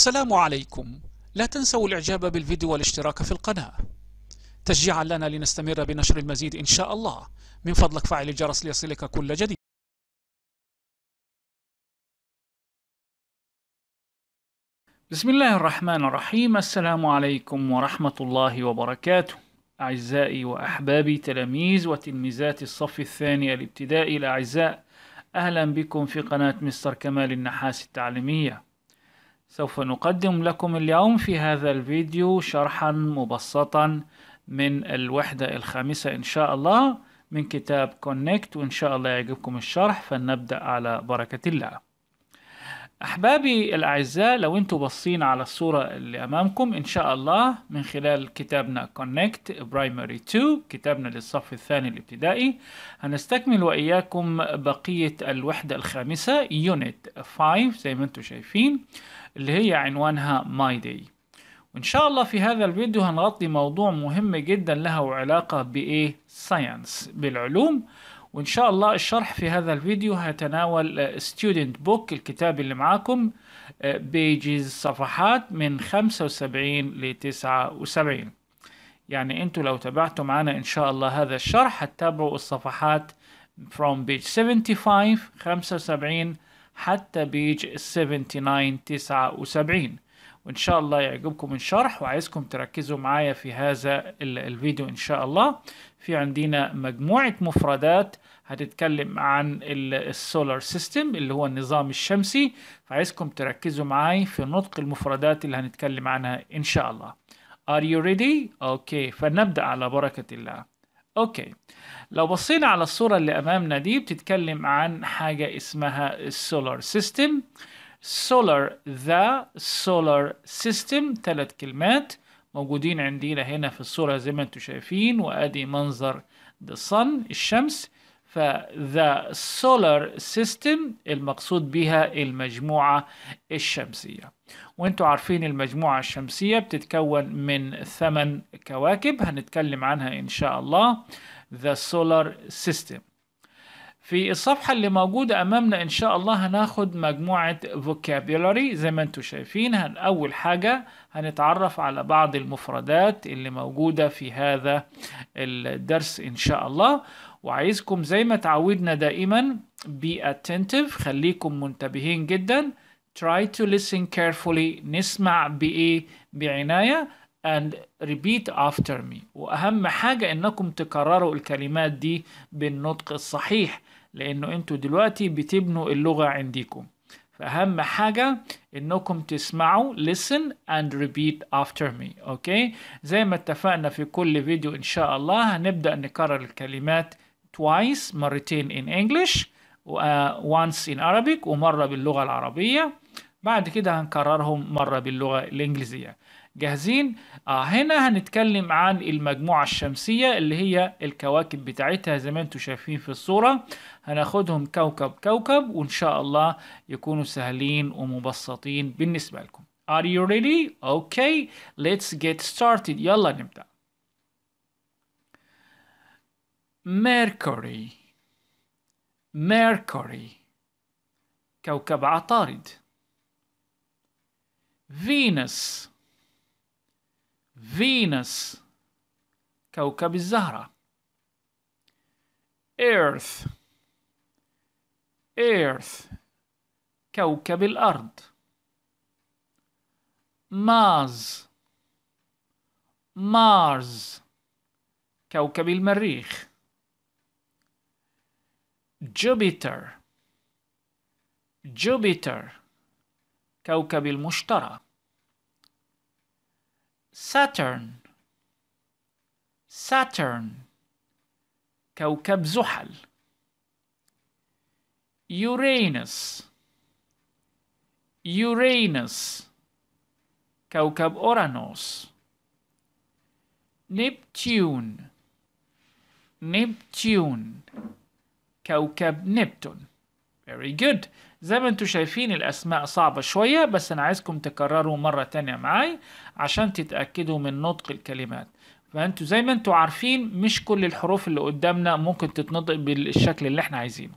السلام عليكم لا تنسوا الاعجاب بالفيديو والاشتراك في القناة تشجيعا لنا لنستمر بنشر المزيد إن شاء الله من فضلك فعل الجرس ليصلك كل جديد بسم الله الرحمن الرحيم السلام عليكم ورحمة الله وبركاته أعزائي وأحبابي تلاميذ وتلميذات الصف الثاني الابتدائي الأعزاء أهلا بكم في قناة مستر كمال النحاس التعليمية سوف نقدم لكم اليوم في هذا الفيديو شرحا مبسطا من الوحدة الخامسة إن شاء الله من كتاب كونكت وإن شاء الله يعجبكم الشرح فلنبدأ على بركة الله أحبابي الأعزاء لو أنتم باصين على الصورة اللي أمامكم إن شاء الله من خلال كتابنا كونكت برايمري 2 كتابنا للصف الثاني الابتدائي هنستكمل وإياكم بقية الوحدة الخامسة يونت 5 زي ما أنتم شايفين اللي هي عنوانها ماي داي وإن شاء الله في هذا الفيديو هنغطي موضوع مهم جدا له علاقة بإيه ساينس بالعلوم وإن شاء الله الشرح في هذا الفيديو هيتناول ستودنت بوك الكتاب اللي معاكم بيجز صفحات من 75 ل 79 يعني انتوا لو تابعتوا معنا ان شاء الله هذا الشرح هتتابعوا الصفحات from page 75 75 حتى بيج 79 79 وإن شاء الله يعجبكم الشرح وعايزكم تركزوا معايا في هذا الفيديو إن شاء الله في عندنا مجموعة مفردات هتتكلم عن السولار سيستم اللي هو النظام الشمسي فعايزكم تركزوا معاي في نطق المفردات اللي هنتكلم عنها إن شاء الله Are you ready? Okay فنبدأ على بركة الله Okay لو بصينا على الصورة اللي أمامنا دي بتتكلم عن حاجة اسمها السولار سيستم سولار ذا سولار سيستم ثلاث كلمات موجودين عندنا هنا في الصورة زي ما انتم شايفين وادي منظر the sun الشمس ف the solar system المقصود بها المجموعة الشمسية وانتوا عارفين المجموعة الشمسية بتتكون من ثمان كواكب هنتكلم عنها إن شاء الله The Solar System في الصفحة اللي موجودة أمامنا إن شاء الله هناخد مجموعة vocabulary زي ما انتم شايفين هن أول حاجة هنتعرف على بعض المفردات اللي موجودة في هذا الدرس إن شاء الله وعايزكم زي ما تعودنا دائما be attentive خليكم منتبهين جداً try to listen carefully نسمع بإيه بعناية and repeat after me وأهم حاجة إنكم تكرروا الكلمات دي بالنطق الصحيح لأنه أنتوا دلوقتي بتبنوا اللغة عندكم فأهم حاجة إنكم تسمعوا listen and repeat after me أوكي زي ما اتفقنا في كل فيديو إن شاء الله هنبدأ نكرر الكلمات twice مرتين in English و uh, once in Arabic ومرة باللغة العربية بعد كده هنكررهم مرة باللغة الإنجليزية جاهزين؟ آه هنا هنتكلم عن المجموعة الشمسية اللي هي الكواكب بتاعتها زي ما انتم شايفين في الصورة هناخدهم كوكب كوكب وإن شاء الله يكونوا سهلين ومبسطين بالنسبة لكم Are you ready? Okay, let's get started يلا نبدأ Mercury Mercury كوكب عطارد فينوس فينوس كوكب الزهرة Earth Earth كوكب الأرض مارز Mars كوكب المريخ Jupiter Jupiter كوكب المشتري ساترن ساترن كوكب زحل Uranus Uranus كوكب أورانوس نبتون نبتون كوكب نبتون Very good زي ما انتم شايفين الأسماء صعبة شوية بس أنا عايزكم تكرروا مرة تانية معاي عشان تتأكدوا من نطق الكلمات فأنتوا زي ما انتم عارفين مش كل الحروف اللي قدامنا ممكن تتنطق بالشكل اللي احنا عايزينه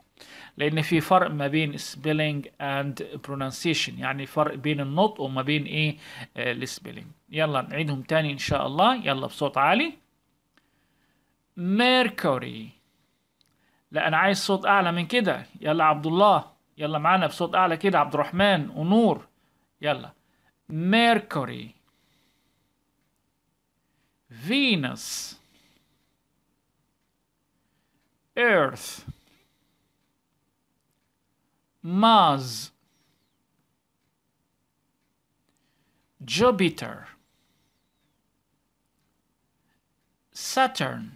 لأن في فرق ما بين spelling and pronunciation يعني فرق بين النطق وما بين ايه آه، السبيلينج يلا نعيدهم تاني إن شاء الله يلا بصوت عالي ميركوري لا أنا عايز صوت أعلى من كده يلا عبد الله يلا معانا بصوت اعلى كده عبد الرحمن ونور يلا ميركوري فينوس Earth Mars Jupiter Saturn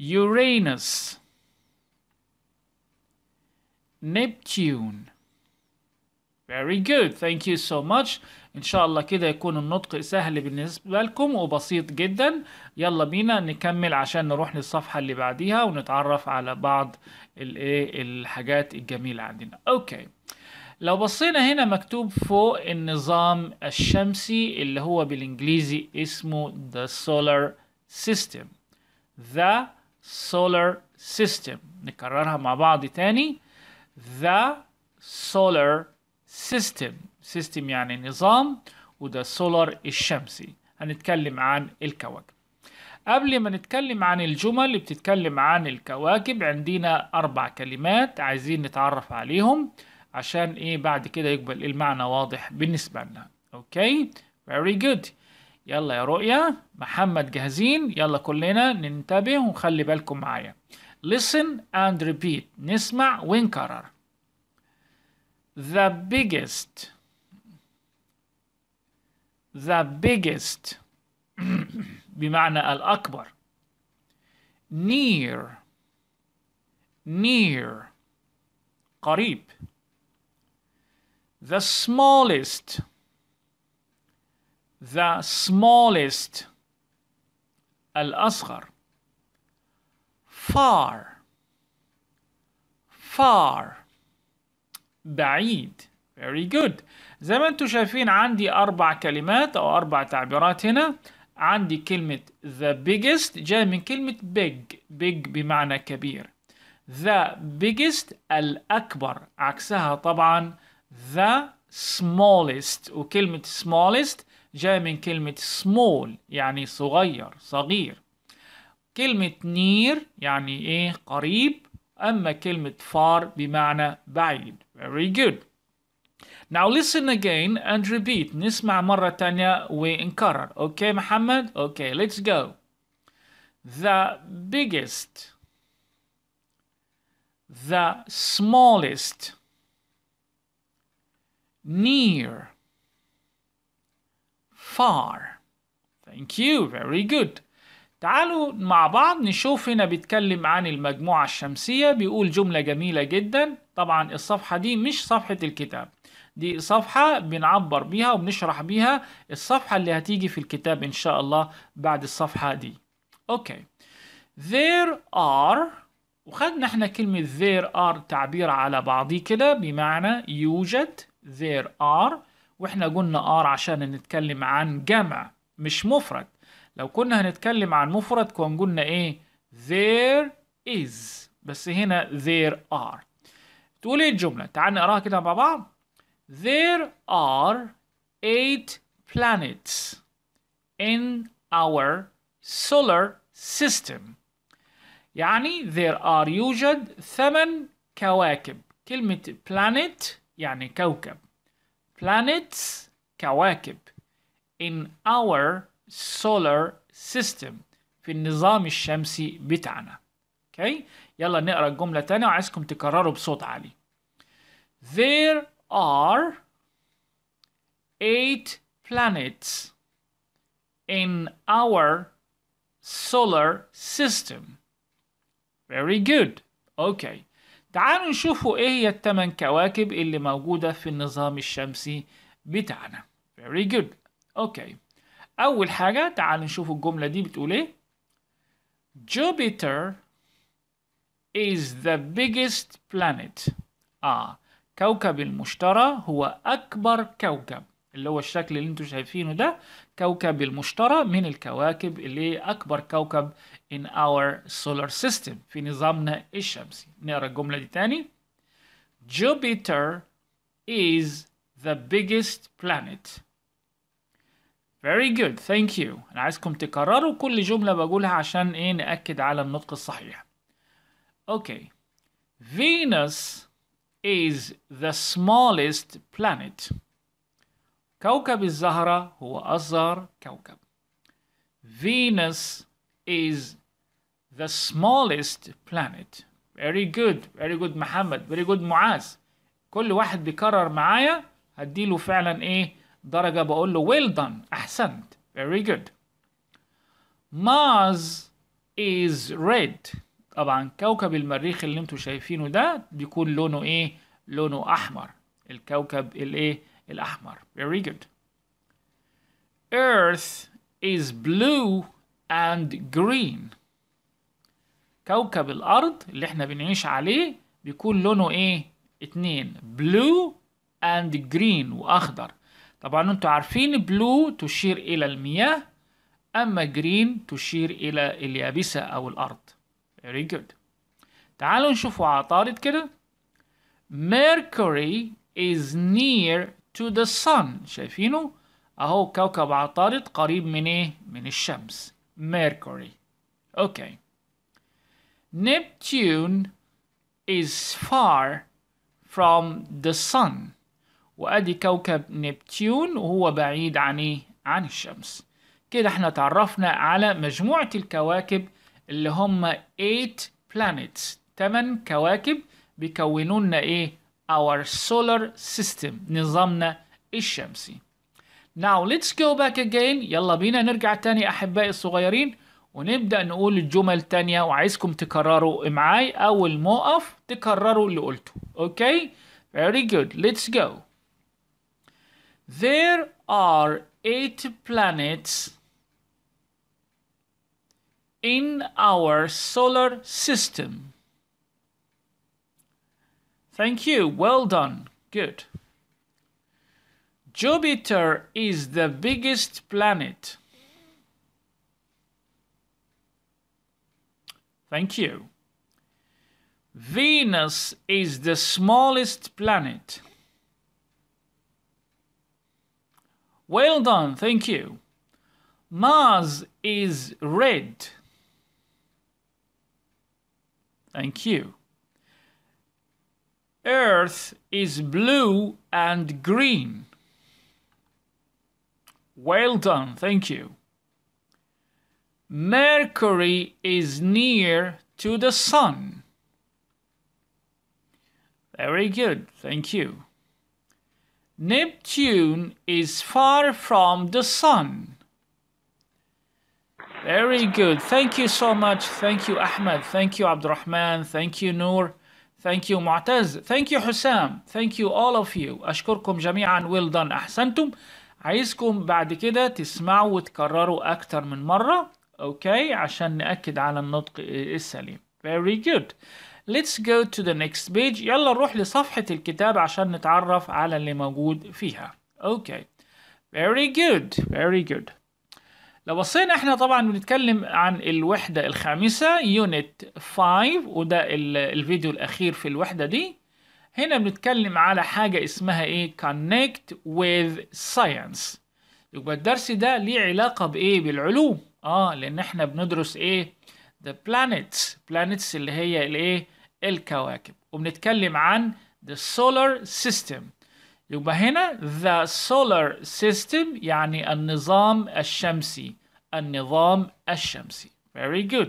Uranus نبتيون Very good. Thank you so much. إن شاء الله كده يكون النطق سهل بالنسبة لكم وبسيط جدا. يلا بينا نكمل عشان نروح للصفحة اللي بعديها ونتعرف على بعض الايه الحاجات الجميلة عندنا. أوكي. لو بصينا هنا مكتوب فوق النظام الشمسي اللي هو بالإنجليزي اسمه the solar system. the solar system. نكررها مع بعض تاني. the solar system system يعني نظام وده solar الشمسي هنتكلم عن الكواكب قبل ما نتكلم عن الجمل اللي بتتكلم عن الكواكب عندنا أربع كلمات عايزين نتعرف عليهم عشان إيه بعد كده يقبل المعنى واضح بالنسبة لنا أوكي very good يلا يا رؤيا محمد جاهزين يلا كلنا ننتبه ونخلي بالكم معايا Listen and repeat. نسمع ونكرر. The biggest. The biggest. بمعنى الأكبر. Near. Near. قريب. The smallest. The smallest. الأصغر. far far بعيد very good زي ما انتم شايفين عندي أربع كلمات أو أربع تعبيرات هنا عندي كلمة the biggest جاء من كلمة big big بمعنى كبير the biggest الأكبر عكسها طبعا the smallest وكلمة smallest جاء من كلمة small يعني صغير صغير كلمة near يعني إيه قريب أما كلمة far بمعنى بعيد very good now listen again and repeat نسمع مرة تانية ونكرر okay محمد okay let's go the biggest the smallest near far thank you very good تعالوا مع بعض نشوف هنا بيتكلم عن المجموعة الشمسية بيقول جملة جميلة جدا طبعا الصفحة دي مش صفحة الكتاب دي صفحة بنعبر بيها وبنشرح بيها الصفحة اللي هتيجي في الكتاب إن شاء الله بعد الصفحة دي أوكي there are وخدنا احنا كلمة there are تعبير على بعضي كده بمعنى يوجد there are واحنا قلنا are عشان نتكلم عن جمع مش مفرد لو كنا هنتكلم عن مفرد كنا قلنا ايه there is بس هنا there are تقول ايه الجملة تعال نقراها كده مع بعض there are eight planets in our solar system يعني there are يوجد ثمن كواكب كلمة planet يعني كوكب planets كواكب in our solar system في النظام الشمسي بتاعنا اوكي يلا نقرا الجمله تانية وعايزكم تكرروا بصوت عالي there are eight planets in our solar system very good okay تعالوا نشوفوا ايه هي الثمان كواكب اللي موجودة في النظام الشمسي بتاعنا very good okay أول حاجة تعال نشوف الجملة دي بتقول إيه Jupiter is the biggest planet آه كوكب المشتري هو أكبر كوكب اللي هو الشكل اللي انتم شايفينه ده كوكب المشتري من الكواكب اللي أكبر كوكب in our solar system في نظامنا الشمسي نقرأ الجملة دي تاني Jupiter is the biggest planet Very good, thank you. أنا عايزكم تكرروا كل جملة بقولها عشان إيه نأكد على النطق الصحيح. Okay. Venus is the smallest planet. كوكب الزهرة هو أصغر كوكب. Venus is the smallest planet. Very good, very good محمد, very good معاذ. كل واحد بيكرر معايا هديله فعلا إيه؟ درجة بقول له well done أحسنت very good Mars is red طبعا كوكب المريخ اللي انتم شايفينه ده بيكون لونه ايه لونه احمر الكوكب الايه الاحمر very good earth is blue and green كوكب الارض اللي احنا بنعيش عليه بيكون لونه ايه اتنين blue and green واخضر طبعا انتم عارفين بلو تشير الى المياه اما جرين تشير الى اليابسة او الارض very good تعالوا نشوفوا عطارد كده Mercury is near to the sun شايفينه اهو كوكب عطارد قريب من ايه من الشمس Mercury اوكي okay. Neptune is far from the sun وادي كوكب نبتيون وهو بعيد عن ايه عن الشمس كده احنا تعرفنا على مجموعة الكواكب اللي هم 8 planets 8 كواكب بيكونوا لنا ايه our solar system نظامنا الشمسي Now let's go back again يلا بينا نرجع تاني أحبائي الصغيرين ونبدأ نقول الجمل تانية وعايزكم تكرروا معاي أول ما أقف تكرروا اللي قلته أوكي okay? Very good let's go There are eight planets in our solar system. Thank you. Well done. Good. Jupiter is the biggest planet. Thank you. Venus is the smallest planet. Well done, thank you. Mars is red. Thank you. Earth is blue and green. Well done, thank you. Mercury is near to the sun. Very good, thank you. Neptune is far from the sun. Very good. Thank you so much. Thank you, Ahmed. Thank you, Abdurrahman. Thank you, Noor. Thank you, معتز. Thank you, Hussam. Thank you, all of you. أشكركم جميعا. Well done. أحسنتم. عايزكم بعد كده تسمعوا وتكرروا أكتر من مرة. أوكي؟ عشان نأكد على النطق السليم. Very good. let's go to the next page يلا نروح لصفحة الكتاب عشان نتعرف على اللي موجود فيها okay very good very good لو بصينا احنا طبعا بنتكلم عن الوحدة الخامسة unit 5 وده الفيديو الأخير في الوحدة دي هنا بنتكلم على حاجة اسمها ايه connect with science يبقى الدرس ده ليه علاقة بايه بالعلوم اه لأن احنا بندرس ايه the planets planets اللي هي الايه الكواكب وبنتكلم عن the solar system يبقى هنا the solar system يعني النظام الشمسي النظام الشمسي very good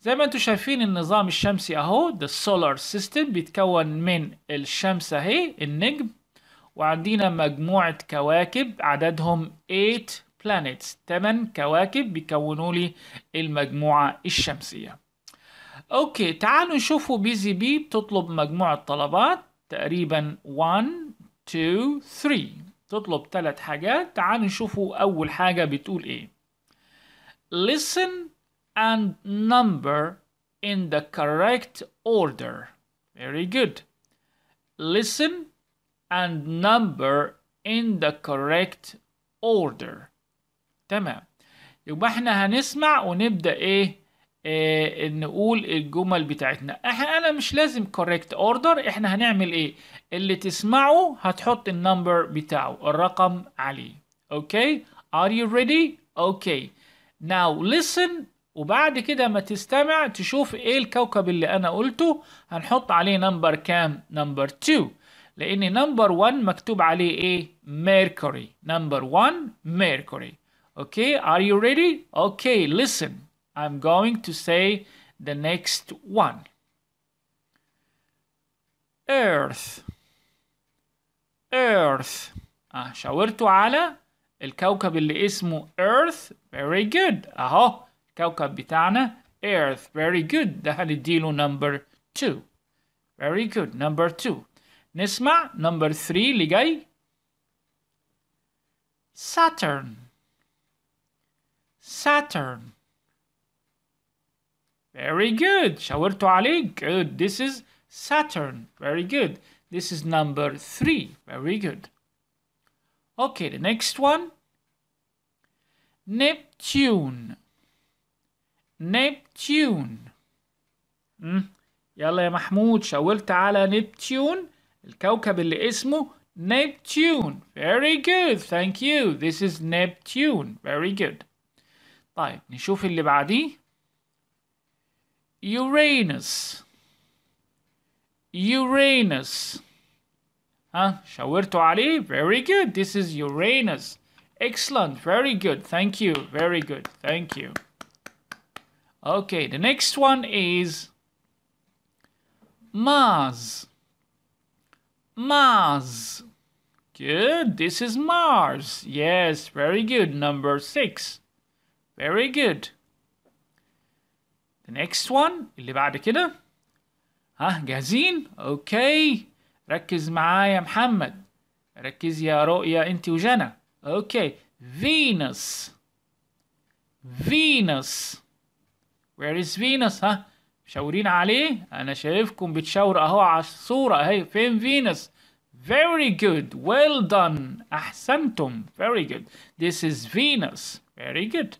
زي ما انتم شايفين النظام الشمسي اهو the solar system بيتكون من الشمس اهي النجم وعندنا مجموعة كواكب عددهم 8 planets 8 كواكب بيكونوا لي المجموعة الشمسية اوكي تعالوا نشوفوا بي زي بي بتطلب مجموعة طلبات تقريبا 1 2 3 تطلب ثلاث حاجات تعالوا نشوفوا اول حاجة بتقول ايه listen and number in the correct order very good listen and number in the correct order تمام يبقى احنا هنسمع ونبدأ ايه آه نقول الجمل بتاعتنا احنا انا مش لازم كوريكت اوردر احنا هنعمل ايه اللي تسمعه هتحط النمبر بتاعه الرقم عليه اوكي ار يو ريدي اوكي ناو ليسن وبعد كده ما تستمع تشوف ايه الكوكب اللي انا قلته هنحط عليه نمبر كام نمبر 2 لان نمبر 1 مكتوب عليه ايه ميركوري نمبر 1 ميركوري اوكي ار يو ريدي اوكي ليسن I'm going to say the next one. Earth Earth Ah, شاورتوا على الكوكب اللي اسمه Earth very good أهو الكوكب بتاعنا Earth very good ده هنديله number 2 very good number 2 نسمع number 3 اللي جاي Saturn Saturn very good. شاورت Ali. Good. This is Saturn. Very good. This is number three. Very good. Okay, the next one. Neptune. Neptune. م? يلا يا محمود شاورت على نبتيون الكوكب اللي اسمه نبتيون very good thank you this is Neptune very good طيب نشوف اللي بعديه Uranus Uranus huh شاورتوا Ali. very good this is Uranus excellent very good thank you very good thank you okay the next one is Mars Mars good this is Mars yes very good number 6 very good the next one اللي بعد كده ها جاهزين اوكي ركز معايا يا محمد ركز يا رؤيا انت وجنى اوكي فينوس فينوس Where is Venus ها مشاورين عليه انا شايفكم بتشاور اهو على الصورة اهي فين فينوس Very good well done احسنتم very good this is Venus very good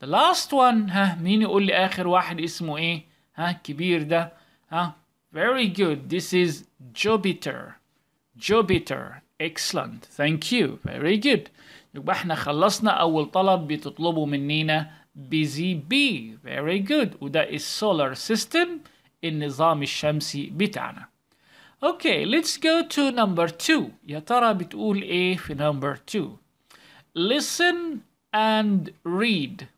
The last one ها مين يقول لي آخر واحد اسمه إيه؟ ها كبير ده ها Very good. This is Jupiter. Jupiter. Excellent. Thank you. Very good. يبقى احنا خلصنا أول طلب بتطلبه مننا busy bee. Very good. وده السولار سيستم النظام الشمسي بتاعنا. Okay, let's go to number two. يا ترى بتقول ايه في number two? Listen and read.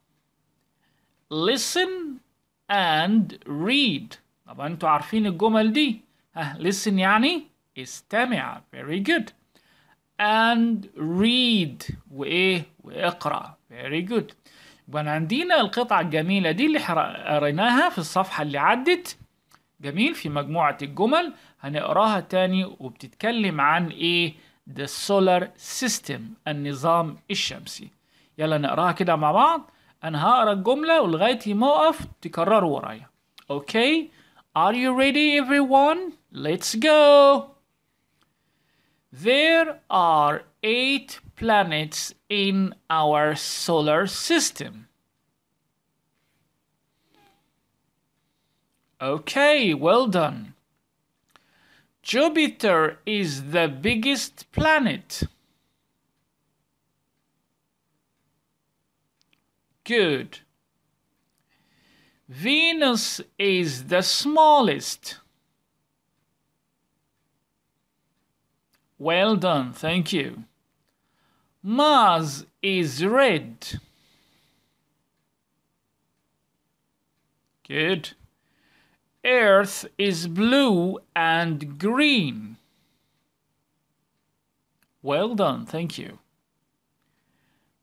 listen and read طبعا انتوا عارفين الجمل دي ها listen يعني استمع very good and read وايه واقرا very good يبقى عندنا القطعة الجميلة دي اللي قريناها في الصفحة اللي عدت جميل في مجموعة الجمل هنقراها تاني وبتتكلم عن ايه the solar system النظام الشمسي يلا نقراها كده مع بعض انا هقرا الجمله ولغايه ما اقف تكرروا ورايا Okay. Are you ready everyone? Let's go! There are eight planets in our solar system. Okay, well done. Jupiter is the biggest planet. Good. Venus is the smallest. Well done, thank you. Mars is red. Good. Earth is blue and green. Well done, thank you.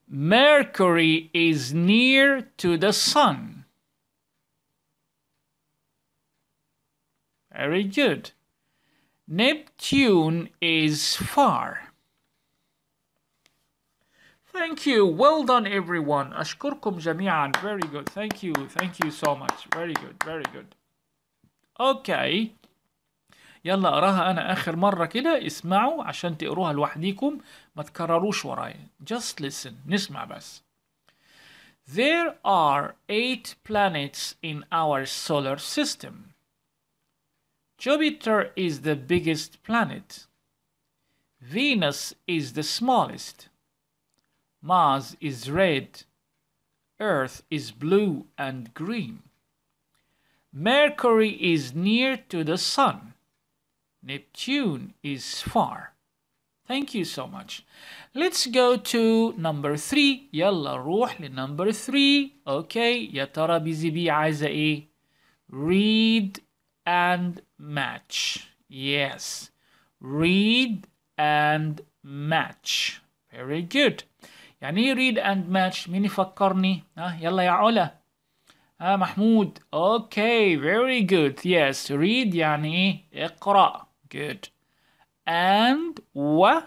Mercury is near to the sun. Very good. Neptune is far. Thank you. Well done, everyone. أشكركم jamian. Very good. Thank you. Thank you so much. Very good. Very good. Okay. يلا اقراها انا اخر مره كده اسمعوا عشان تقروها لوحديكم ما تكرروش ورايا just listen نسمع بس There are eight planets in our solar system. Jupiter is the biggest planet. Venus is the smallest. Mars is red. Earth is blue and green. Mercury is near to the Sun. Neptune is far. Thank you so much. Let's go to number three. يلا ruhli number three. Okay. Yatara ترى بي Read and match. Yes. Read and match. Very good. يعني read and match مين يفكرني؟ ها يلا يا علا. محمود. Okay. Very good. Yes. Read يعني اقرأ. Good. And و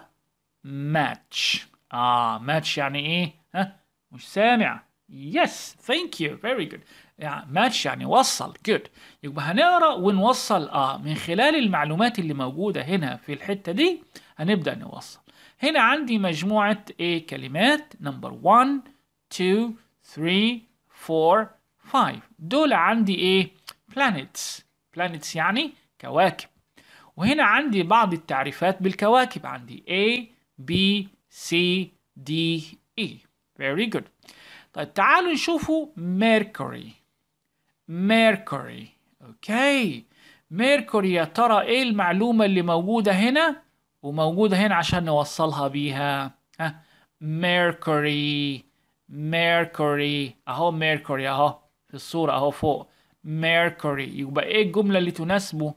match. آه match يعني إيه؟ ها؟ مش سامع. Yes, thank you. Very good. يعني match يعني وصل. Good. يبقى هنقرأ ونوصل آه من خلال المعلومات اللي موجودة هنا في الحتة دي هنبدأ نوصل. هنا عندي مجموعة إيه كلمات نمبر 1 2 3 4 5 دول عندي إيه planets planets يعني كواكب وهنا عندي بعض التعريفات بالكواكب عندي A B C D E very good طيب تعالوا نشوفوا ميركوري ميركوري اوكي ميركوري يا ترى ايه المعلومة اللي موجودة هنا وموجودة هنا عشان نوصلها بيها ها ميركوري ميركوري اهو ميركوري اهو في الصورة اهو فوق ميركوري يبقى ايه الجملة اللي تناسبه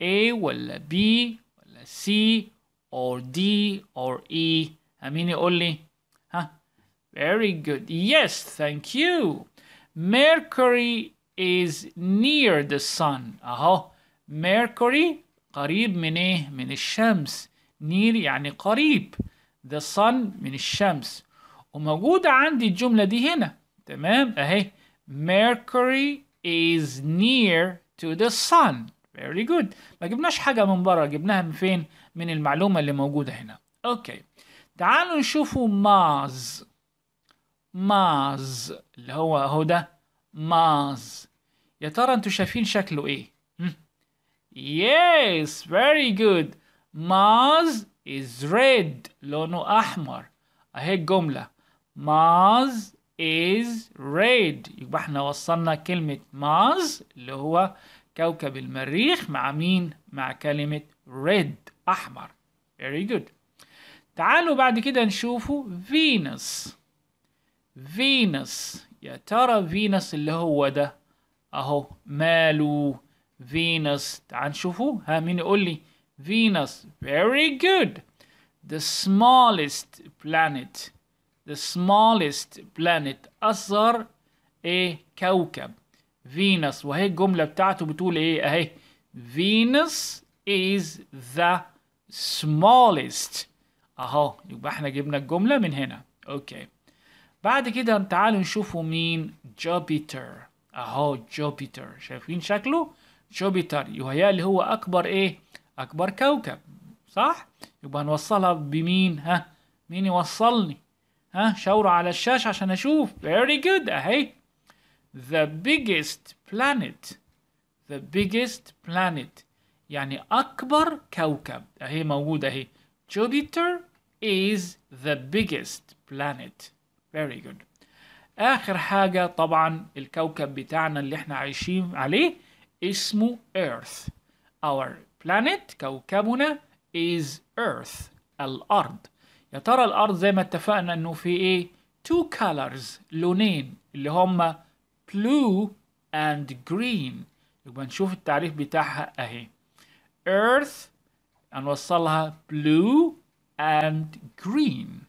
A ولا B ولا C or D or E أمين يقول لي ها very good yes thank you Mercury is near the sun اهو Mercury قريب من ايه من الشمس near يعني قريب the sun من الشمس وموجودة عندي الجملة دي هنا تمام اهي Mercury is near to the sun فيري جود ما جبناش حاجه من بره جبناها من فين من المعلومه اللي موجوده هنا اوكي تعالوا نشوفوا ماز ماز اللي هو اهو ده ماز يا ترى انتوا شايفين شكله ايه يس فيري جود ماز is red لونه احمر اهي الجمله ماز is red يبقى احنا وصلنا كلمه ماز اللي هو كوكب المريخ مع مين؟ مع كلمة red أحمر very good تعالوا بعد كده نشوفوا فينوس فينوس يا ترى فينوس اللي هو ده أهو ماله فينوس تعال نشوفه ها مين يقول لي فينوس very good the smallest planet the smallest planet أصغر إيه كوكب فينوس وهي الجملة بتاعته بتقول ايه اهي فينوس is the smallest اهو يبقى احنا جبنا الجملة من هنا اوكي بعد كده تعالوا نشوفوا مين جوبيتر اهو جوبيتر شايفين شكله جوبيتر اللي هو اكبر ايه اكبر كوكب صح يبقى هنوصلها بمين ها مين يوصلني ها شاوروا على الشاشة عشان اشوف very good اهي the biggest planet the biggest planet يعني أكبر كوكب أهي موجودة أهي Jupiter is the biggest planet very good آخر حاجة طبعا الكوكب بتاعنا اللي احنا عايشين عليه اسمه Earth our planet كوكبنا is Earth الأرض يا ترى الأرض زي ما اتفقنا إنه في إيه two colors لونين اللي هما blue and green يبقى نشوف التعريف بتاعها اهي earth هنوصلها يعني blue and green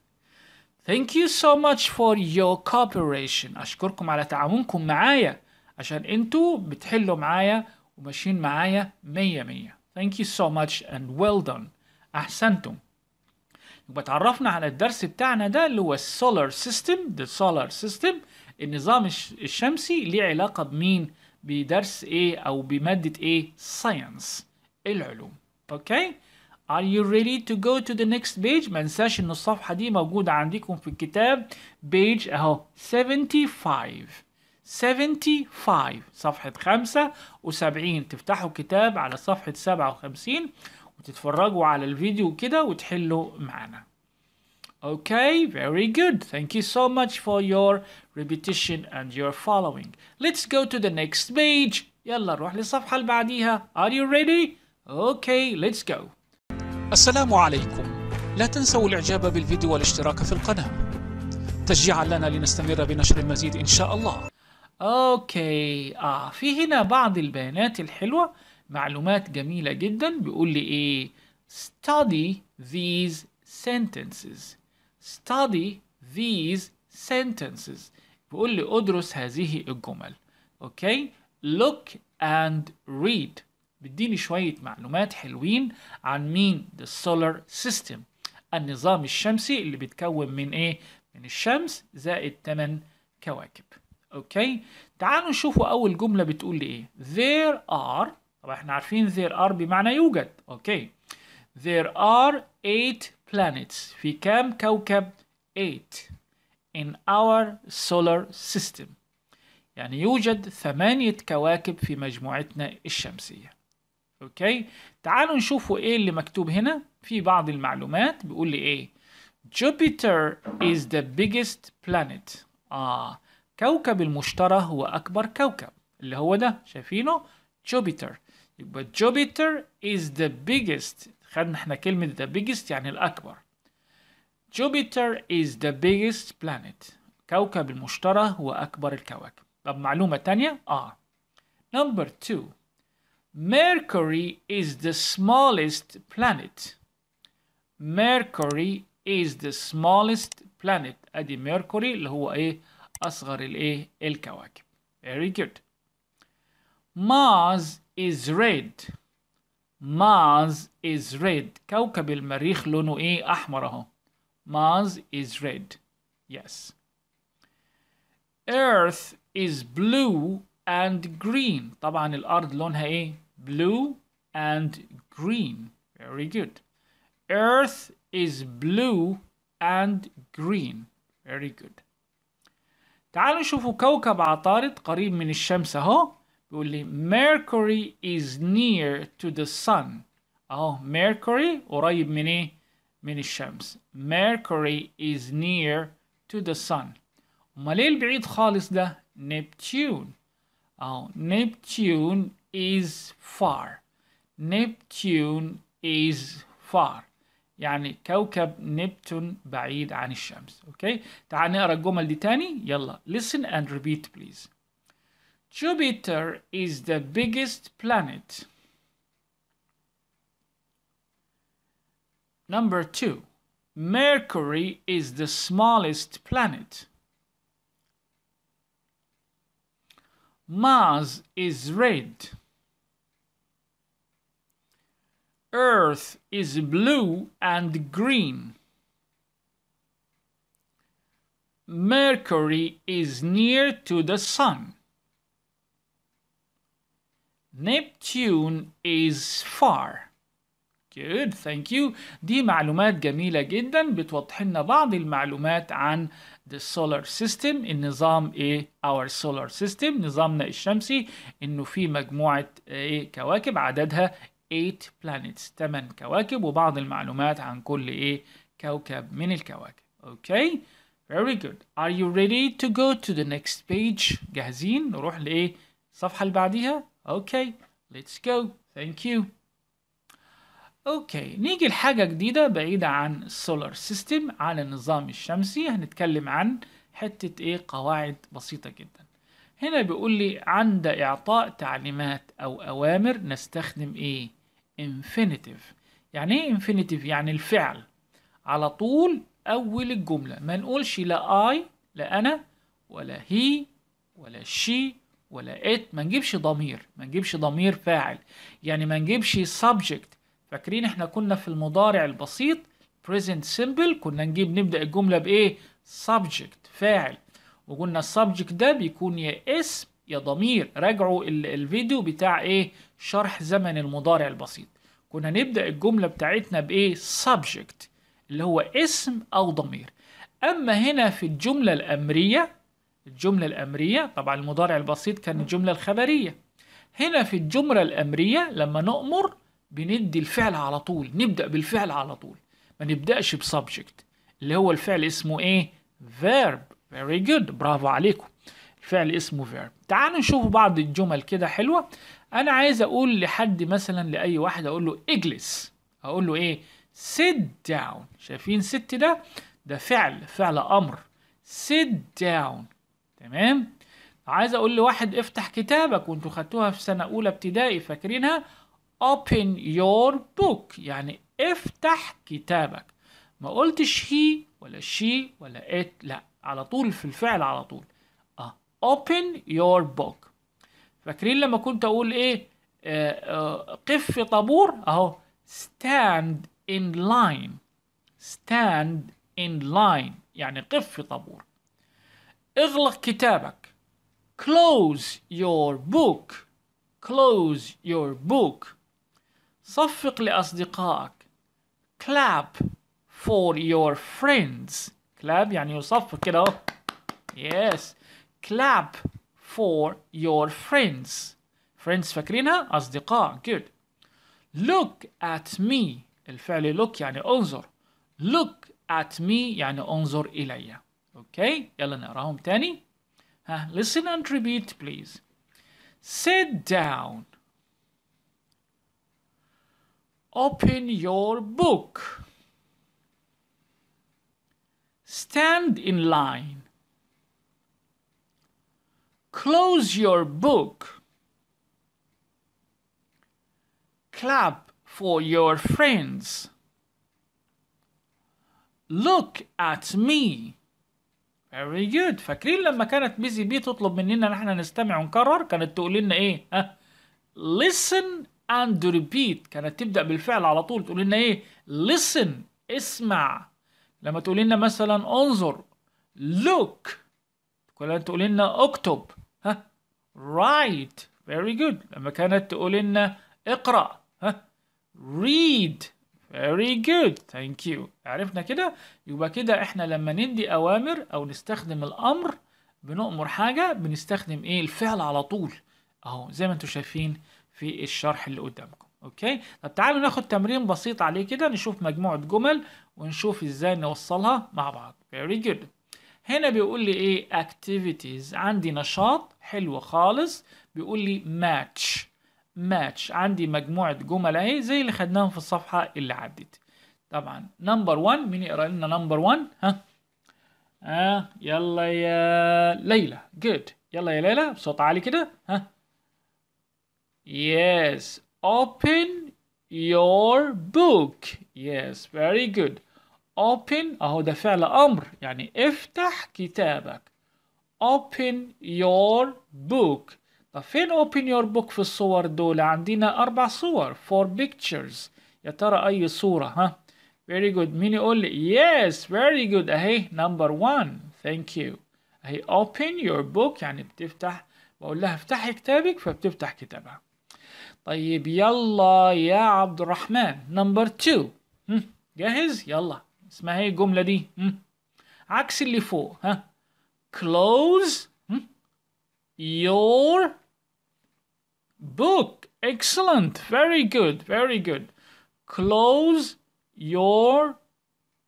Thank you so much for your cooperation أشكركم على تعاونكم معايا عشان انتوا بتحلوا معايا وماشيين معايا مية مية Thank you so much and well done أحسنتم يبقى اتعرفنا على الدرس بتاعنا ده اللي هو السولار سيستم the solar system النظام الشمسي ليه علاقه بمين بدرس ايه او بماده ايه ساينس العلوم اوكي Are you ready to go to the next page؟ ما انساش ان الصفحة دي موجودة عندكم في الكتاب page اهو 75 75 صفحة 75 تفتحوا الكتاب على صفحة 57 وتتفرجوا على الفيديو كده وتحلوا معانا Okay, very good. Thank you so much for your repetition and your following. Let's go to the next page. يلا نروح للصفحة اللي بعديها. Are you ready? Okay, let's go. السلام عليكم. لا تنسوا الإعجاب بالفيديو والاشتراك في القناة. تشجيعا لنا لنستمر بنشر المزيد إن شاء الله. اوكي اه في هنا بعض البيانات الحلوه معلومات جميله جدا بيقول لي ايه study these sentences study these sentences بيقول لي ادرس هذه الجمل اوكي look and read بيديني شوية معلومات حلوين عن مين the solar system النظام الشمسي اللي بيتكون من ايه من الشمس زائد 8 كواكب اوكي تعالوا نشوفوا اول جملة بتقول لي ايه there are طبعا احنا عارفين there are بمعنى يوجد اوكي there are eight planets في كام كوكب 8 in our solar system يعني يوجد ثمانية كواكب في مجموعتنا الشمسية اوكي تعالوا نشوفوا ايه اللي مكتوب هنا في بعض المعلومات بيقول لي ايه Jupiter is the biggest planet اه كوكب المشتري هو اكبر كوكب اللي هو ده شايفينه Jupiter يبقى Jupiter is the biggest خدنا احنا كلمة the biggest يعني الأكبر Jupiter is the biggest planet كوكب المشتري هو أكبر الكواكب طب معلومة تانية آه number two Mercury is the smallest planet Mercury is the smallest planet ادي Mercury اللي هو ايه اصغر الايه الكواكب very good Mars is red Mars is red كوكب المريخ لونه ايه احمر اهو Mars is red yes Earth is blue and green طبعا الارض لونها ايه blue and green very good Earth is blue and green very good تعالوا نشوفوا كوكب عطارد قريب من الشمس اهو بيقول Mercury is near to the sun أهو oh, Mercury قريب من إيه؟ من الشمس Mercury is near to the sun أمال إيه البعيد خالص ده؟ Neptune أهو oh, Neptune is far Neptune is far يعني كوكب نبتون بعيد عن الشمس اوكي تعال نقرا الجمل دي تاني يلا listen and repeat please Jupiter is the biggest planet. Number two, Mercury is the smallest planet. Mars is red. Earth is blue and green. Mercury is near to the Sun. Neptune is far. Good, thank you. دي معلومات جميلة جدا بتوضح لنا بعض المعلومات عن the solar system النظام ايه our solar system نظامنا الشمسي انه في مجموعة ايه كواكب عددها 8 planets 8 كواكب وبعض المعلومات عن كل ايه كوكب من الكواكب. Okay, very good. Are you ready to go to the next page؟ جاهزين؟ نروح لايه؟ الصفحة اللي بعديها اوكي ليتس جو ثانك يو اوكي نيجي لحاجه جديده بعيده عن السولار سيستم عن النظام الشمسي هنتكلم عن حته ايه قواعد بسيطه جدا هنا بيقول لي عند اعطاء تعليمات او اوامر نستخدم ايه انفينيتيف يعني ايه انفينيتيف يعني الفعل على طول اول الجمله ما نقولش لا اي لا انا ولا هي ولا شي ولقيت ما نجيبش ضمير ما نجيبش ضمير فاعل يعني ما نجيبش subject فاكرين احنا كنا في المضارع البسيط present simple كنا نجيب نبدأ الجملة بإيه subject فاعل وقلنا السبجكت ده بيكون يا اسم يا ضمير راجعوا الفيديو بتاع ايه شرح زمن المضارع البسيط كنا نبدأ الجملة بتاعتنا بايه subject اللي هو اسم او ضمير اما هنا في الجملة الامرية الجملة الأمرية طبعا المضارع البسيط كان الجملة الخبرية هنا في الجملة الأمرية لما نؤمر بندي الفعل على طول نبدأ بالفعل على طول ما نبدأش بسبجكت اللي هو الفعل اسمه ايه verb very good برافو عليكم الفعل اسمه verb تعالوا نشوف بعض الجمل كده حلوة أنا عايز أقول لحد مثلا لأي واحد أقول له اجلس أقول له ايه sit down شايفين sit ده ده فعل فعل أمر sit down تمام عايز اقول لواحد افتح كتابك وانتوا خدتوها في سنه اولى ابتدائي فاكرينها open your book يعني افتح كتابك ما قلتش هي ولا شي ولا ات لا على طول في الفعل على طول اه open your book فاكرين لما كنت اقول ايه آه آه قف في طابور اهو stand in line stand in line يعني قف في طابور اغلق كتابك close your book close your book صفق لأصدقائك clap for your friends clap يعني يصفق كده yes clap for your friends friends فاكرينها أصدقاء good look at me الفعل look يعني انظر look at me يعني انظر إلي اوكي يلا نقراهم تاني ها listen and repeat please sit down open your book stand in line close your book clap for your friends look at me فيري جود فاكرين لما كانت بيزي بي تطلب مننا ان احنا نستمع ونكرر كانت تقول لنا ايه ها listen and repeat كانت تبدا بالفعل على طول تقول لنا ايه listen اسمع لما تقول لنا مثلا انظر look كلها تقول لنا اكتب ها write very good لما كانت تقول لنا اقرا ها read Very good. Thank you. عرفنا كده يبقى كده احنا لما ندي اوامر او نستخدم الامر بنؤمر حاجة بنستخدم ايه الفعل على طول اهو زي ما انتم شايفين في الشرح اللي قدامكم اوكي طب تعالوا ناخد تمرين بسيط عليه كده نشوف مجموعة جمل ونشوف ازاي نوصلها مع بعض Very good. هنا بيقول لي ايه activities عندي نشاط حلو خالص بيقول لي match match عندي مجموعة جمل اهي زي اللي خدناهم في الصفحة اللي عدت طبعا نمبر 1 مين يقرا لنا نمبر 1 ها ها آه، يلا يا ليلى جود يلا يا ليلى بصوت عالي كده ها yes open your book yes very good open اهو ده فعل امر يعني افتح كتابك open your book فين open your book في الصور دول عندنا أربع صور four pictures يا ترى أي صورة ها very good مين يقول لي yes very good أهي number one thank you أهي open your book يعني بتفتح بقول لها افتحي كتابك فبتفتح كتابها طيب يلا يا عبد الرحمن نمبر هم. جاهز يلا اسمها ايه الجمله دي عكس اللي فوق ها close your book. Excellent. Very good. Very good. Close your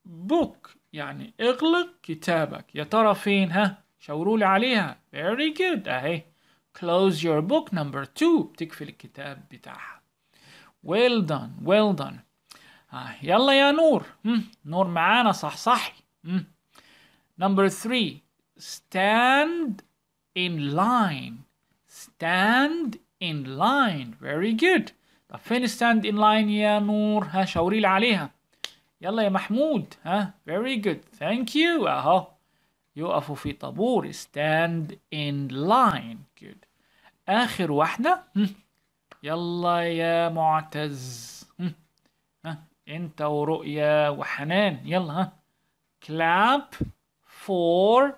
book. يعني اغلق كتابك. يا ترى فين ها؟ شاوروا لي عليها. Very good. اهي. Eh? Close your book number two. بتقفل الكتاب بتاعها. Well done. Well done. آه. يلا يا نور. مم. نور معانا صح صحي. مم. Number three. Stand in line. Stand in line very good طب فين stand in line يا نور ها شاوري لي عليها يلا يا محمود ها very good thank you اهو يقفوا في طابور stand in line good اخر واحده يلا يا معتز ها انت ورؤيا وحنان يلا ها clap for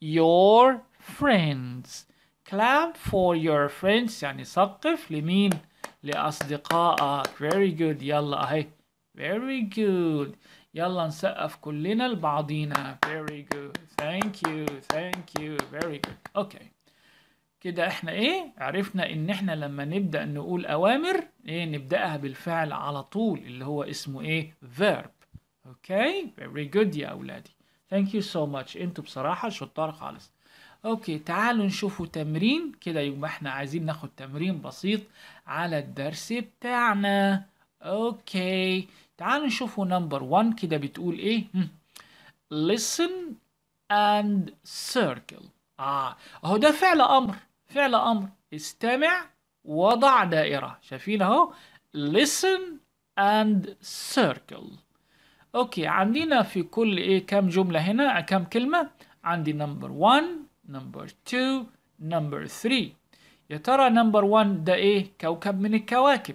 your friends clap for your friends يعني سقف لمين لأصدقائك very good يلا أهي very good يلا نسقف كلنا لبعضينا very good thank you thank you very good okay كده احنا ايه عرفنا ان احنا لما نبدأ نقول أوامر ايه نبدأها بالفعل على طول اللي هو اسمه ايه verb okay very good يا أولادي thank you so much انتوا بصراحة شطار خالص اوكي تعالوا نشوفوا تمرين كده يبقى احنا عايزين ناخد تمرين بسيط على الدرس بتاعنا اوكي تعالوا نشوفوا نمبر 1 كده بتقول ايه listen and circle اه اهو ده فعل امر فعل امر استمع وضع دائره شايفين اهو listen and circle اوكي عندنا في كل ايه كام جمله هنا كام كلمه عندي نمبر 1 نمبر 2 نمبر 3 يا ترى نمبر 1 ده ايه كوكب من الكواكب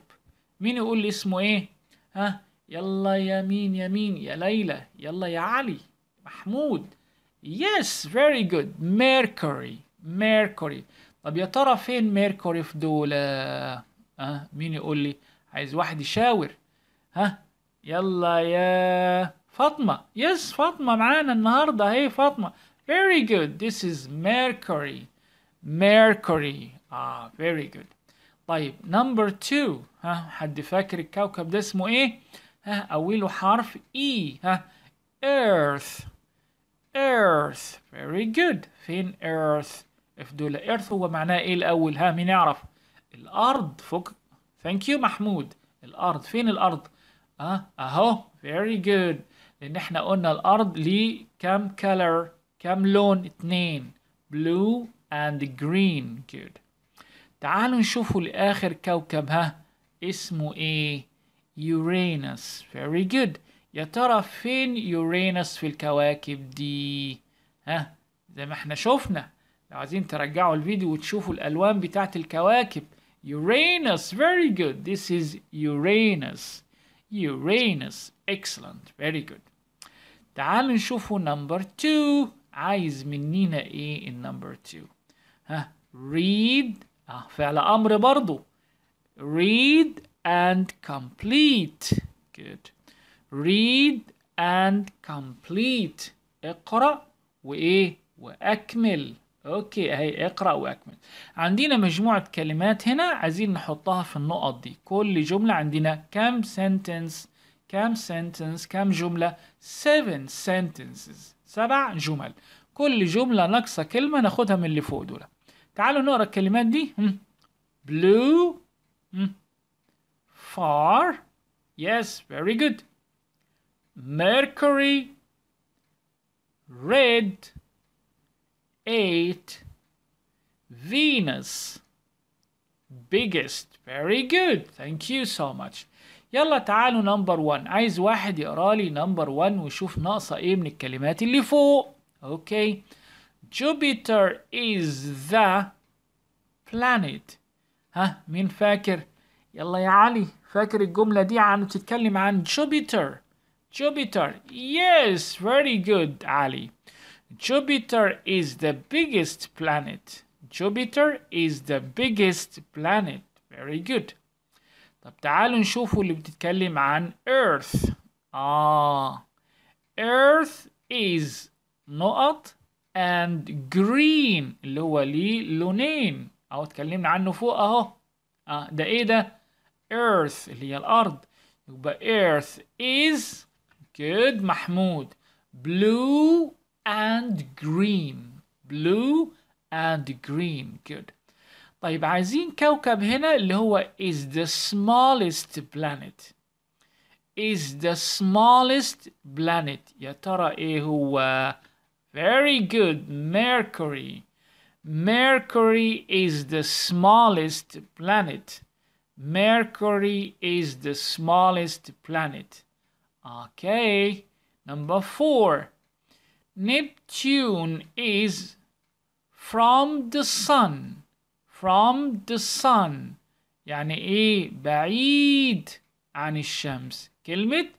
مين يقول لي اسمه ايه ها يلا يا مين يا مين يا ليلى يلا يا علي محمود يس فيري جود ميركوري ميركوري طب يا ترى فين ميركوري في دول ها مين يقول لي عايز واحد يشاور ها يلا يا فاطمه يس فاطمه معانا النهارده اهي فاطمه Very good. This is Mercury. Mercury. Ah, very good. طيب نمبر 2 ها حد فاكر الكوكب ده اسمه ايه؟ ها اوله حرف اي ها earth earth very good فين earth؟ اف دول earth هو معناه ايه الاول؟ ها مين يعرف؟ الارض فوق ثانك يو محمود الارض فين الارض؟ ها اهو very good لان احنا قلنا الارض ليه كام color كم لون اتنين blue and green جود تعالوا نشوفوا لآخر كوكب ها اسمه ايه يورانوس very good يا ترى فين يورانوس في الكواكب دي ها زي ما احنا شفنا لو عايزين ترجعوا الفيديو وتشوفوا الالوان بتاعت الكواكب Uranus very good this is Uranus Uranus excellent very good تعالوا نشوفوا نمبر 2 عايز منينا ايه النمبر 2 ها read اه فعل امر برضو read and complete good read and complete اقرأ وايه واكمل اوكي اهي اقرا واكمل عندنا مجموعه كلمات هنا عايزين نحطها في النقط دي كل جمله عندنا كام سنتنس كام سنتنس كام جمله 7 sentences سبع جمل كل جملة ناقصة كلمة ناخدها من اللي فوق دول تعالوا نقرا الكلمات دي blue far yes very good mercury red eight Venus biggest very good thank you so much يلا تعالوا نمبر 1 عايز واحد يقرا لي نمبر 1 ويشوف ناقصه ايه من الكلمات اللي فوق اوكي جوبيتر از ذا بلانيت ها مين فاكر يلا يا علي فاكر الجملة دي عن بتتكلم عن جوبيتر جوبيتر يس فيري جود علي جوبيتر از ذا بيجست بلانيت جوبيتر از ذا بيجست بلانيت فيري جود طب تعالوا نشوفوا اللي بتتكلم عن earth آه earth is نقط and green اللي هو ليه لونين أهو اتكلمنا عنه فوق أهو آه ده إيه ده؟ earth اللي هي الأرض يبقى earth is good محمود blue and green blue and green good طيب عايزين كوكب هنا اللي هو is the smallest planet is the smallest planet يا ترى ايه هو very good mercury mercury is the smallest planet mercury is the smallest planet okay number 4 neptune is from the sun from the sun يعني ايه بعيد عن الشمس كلمة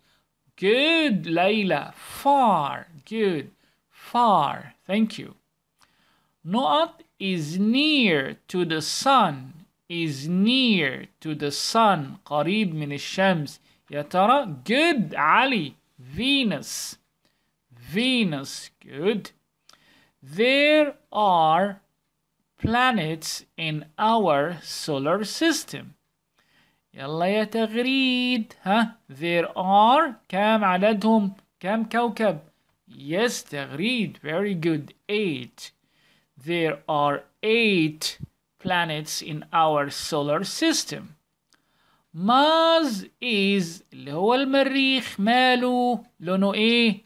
good ليلى far good far thank you نقط is near to the sun is near to the sun قريب من الشمس يا ترى good علي Venus Venus good there are planets in our solar system يلا يا تغريد ها there are كم عددهم كم كوكب yes تغريد very good eight there are eight planets in our solar system Mars is اللي هو المريخ ماله لونه ايه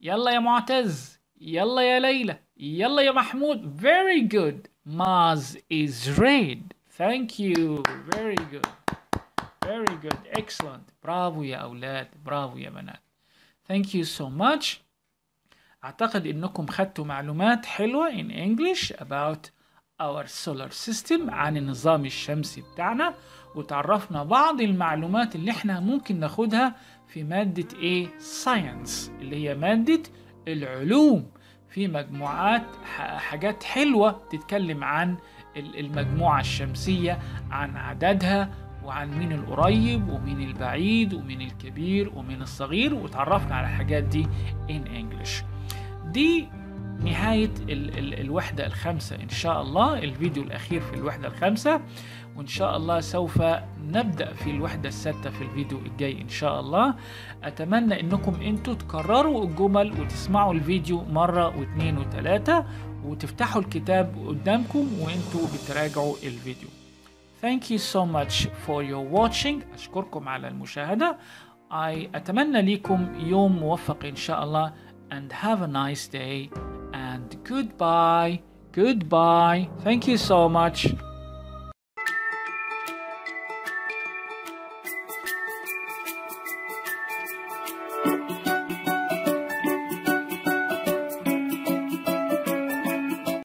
يلا يا معتز يلا يا ليلى يلا يا محمود very good Mars is red thank you very good very good excellent برافو يا أولاد برافو يا بنات thank you so much أعتقد إنكم خدتوا معلومات حلوة in English about our solar system عن النظام الشمسي بتاعنا وتعرفنا بعض المعلومات اللي احنا ممكن ناخدها في مادة ايه science اللي هي مادة العلوم في مجموعات حاجات حلوة تتكلم عن المجموعة الشمسية عن عددها وعن مين القريب ومين البعيد ومين الكبير ومين الصغير وتعرفنا على الحاجات دي in English دي نهاية الوحدة الخامسة إن شاء الله الفيديو الأخير في الوحدة الخامسة وإن شاء الله سوف نبدأ في الوحدة السادسة في الفيديو الجاي إن شاء الله أتمنى إنكم أنتوا تكرروا الجمل وتسمعوا الفيديو مرة واثنين وثلاثة وتفتحوا الكتاب قدامكم وأنتوا بتراجعوا الفيديو Thank you so much for your watching أشكركم على المشاهدة I أتمنى لكم يوم موفق إن شاء الله and have a nice day and goodbye goodbye thank you so much